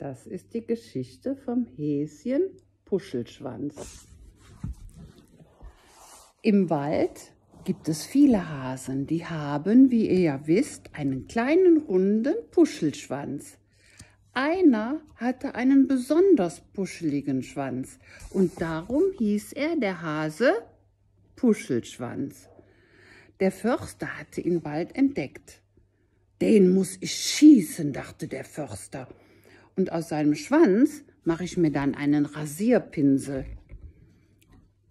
Das ist die Geschichte vom Häschen Puschelschwanz. Im Wald gibt es viele Hasen, die haben, wie ihr ja wisst, einen kleinen runden Puschelschwanz. Einer hatte einen besonders puscheligen Schwanz und darum hieß er der Hase Puschelschwanz. Der Förster hatte ihn bald entdeckt. Den muss ich schießen, dachte der Förster und aus seinem Schwanz mache ich mir dann einen Rasierpinsel.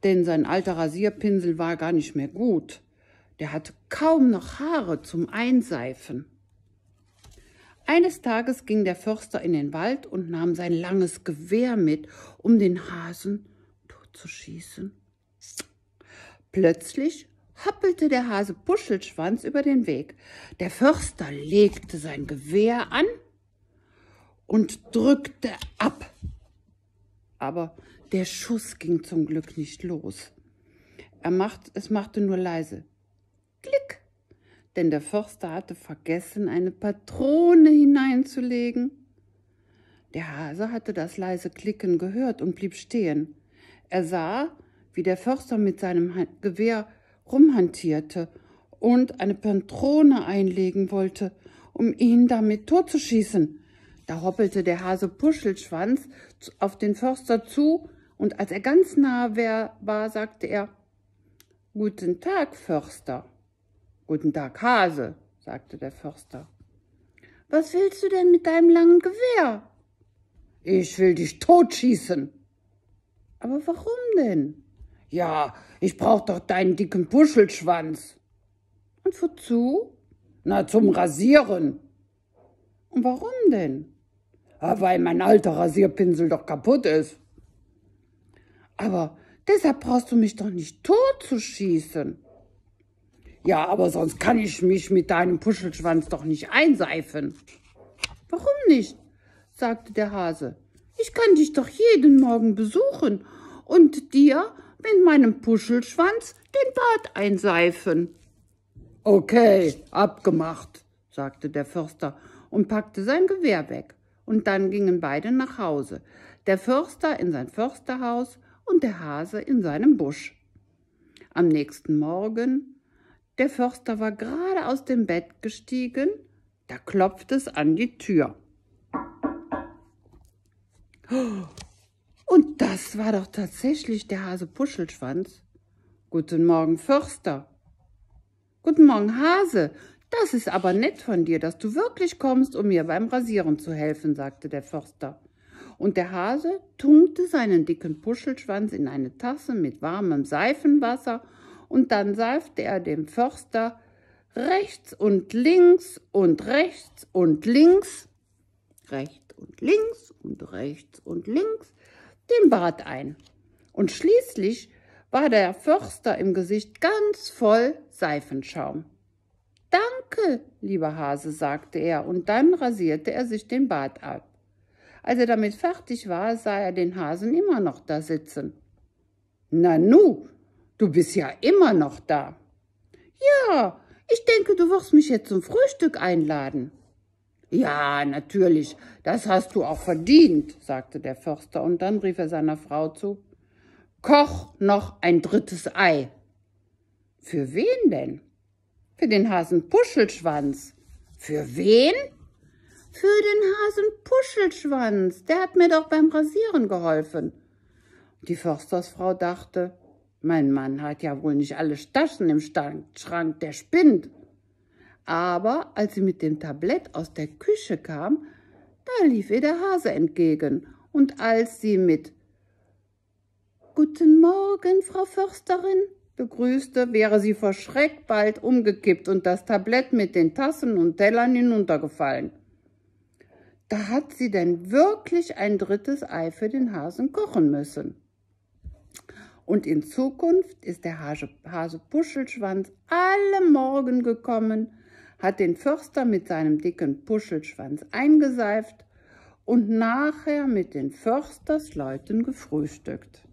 Denn sein alter Rasierpinsel war gar nicht mehr gut. Der hatte kaum noch Haare zum Einseifen. Eines Tages ging der Förster in den Wald und nahm sein langes Gewehr mit, um den Hasen totzuschießen. Plötzlich hoppelte der Hase Puschelschwanz über den Weg. Der Förster legte sein Gewehr an und drückte ab. Aber der Schuss ging zum Glück nicht los. Er macht, es machte nur leise. Klick! Denn der Förster hatte vergessen, eine Patrone hineinzulegen. Der Hase hatte das leise Klicken gehört und blieb stehen. Er sah, wie der Förster mit seinem Gewehr rumhantierte und eine Patrone einlegen wollte, um ihn damit totzuschießen. Da hoppelte der Hase Puschelschwanz auf den Förster zu, und als er ganz nahe war, sagte er, Guten Tag, Förster. Guten Tag, Hase, sagte der Förster. Was willst du denn mit deinem langen Gewehr? Ich will dich totschießen. Aber warum denn? Ja, ich brauch doch deinen dicken Puschelschwanz. Und wozu? Na, zum Rasieren. Und warum denn? Ah, weil mein alter Rasierpinsel doch kaputt ist. Aber deshalb brauchst du mich doch nicht totzuschießen. Ja, aber sonst kann ich mich mit deinem Puschelschwanz doch nicht einseifen. Warum nicht? sagte der Hase. Ich kann dich doch jeden Morgen besuchen und dir mit meinem Puschelschwanz den Bart einseifen. Okay, abgemacht, sagte der Förster und packte sein Gewehr weg und dann gingen beide nach Hause, der Förster in sein Försterhaus und der Hase in seinem Busch. Am nächsten Morgen, der Förster war gerade aus dem Bett gestiegen, da klopfte es an die Tür. Und das war doch tatsächlich der Hase Puschelschwanz. Guten Morgen, Förster. Guten Morgen, Hase. Das ist aber nett von dir, dass du wirklich kommst, um mir beim Rasieren zu helfen, sagte der Förster. Und der Hase tunkte seinen dicken Puschelschwanz in eine Tasse mit warmem Seifenwasser und dann seifte er dem Förster rechts und links und rechts und links, rechts und links und rechts und links den Bart ein. Und schließlich war der Förster im Gesicht ganz voll Seifenschaum. Danke, hm, lieber Hase, sagte er, und dann rasierte er sich den Bart ab. Als er damit fertig war, sah er den Hasen immer noch da sitzen. Nanu, du bist ja immer noch da. Ja, ich denke, du wirst mich jetzt zum Frühstück einladen. Ja, natürlich, das hast du auch verdient, sagte der Förster, und dann rief er seiner Frau zu. Koch noch ein drittes Ei. Für wen denn? Für den Hasen Puschelschwanz. Für wen? Für den Hasen Puschelschwanz. Der hat mir doch beim Rasieren geholfen. Die Förstersfrau dachte, mein Mann hat ja wohl nicht alle Taschen im Schrank, der spinnt. Aber als sie mit dem Tablett aus der Küche kam, da lief ihr der Hase entgegen. Und als sie mit Guten Morgen, Frau Försterin, begrüßte, wäre sie vor Schreck bald umgekippt und das Tablett mit den Tassen und Tellern hinuntergefallen. Da hat sie denn wirklich ein drittes Ei für den Hasen kochen müssen. Und in Zukunft ist der Hase, Hase Puschelschwanz alle Morgen gekommen, hat den Förster mit seinem dicken Puschelschwanz eingeseift und nachher mit den Förstersleuten gefrühstückt.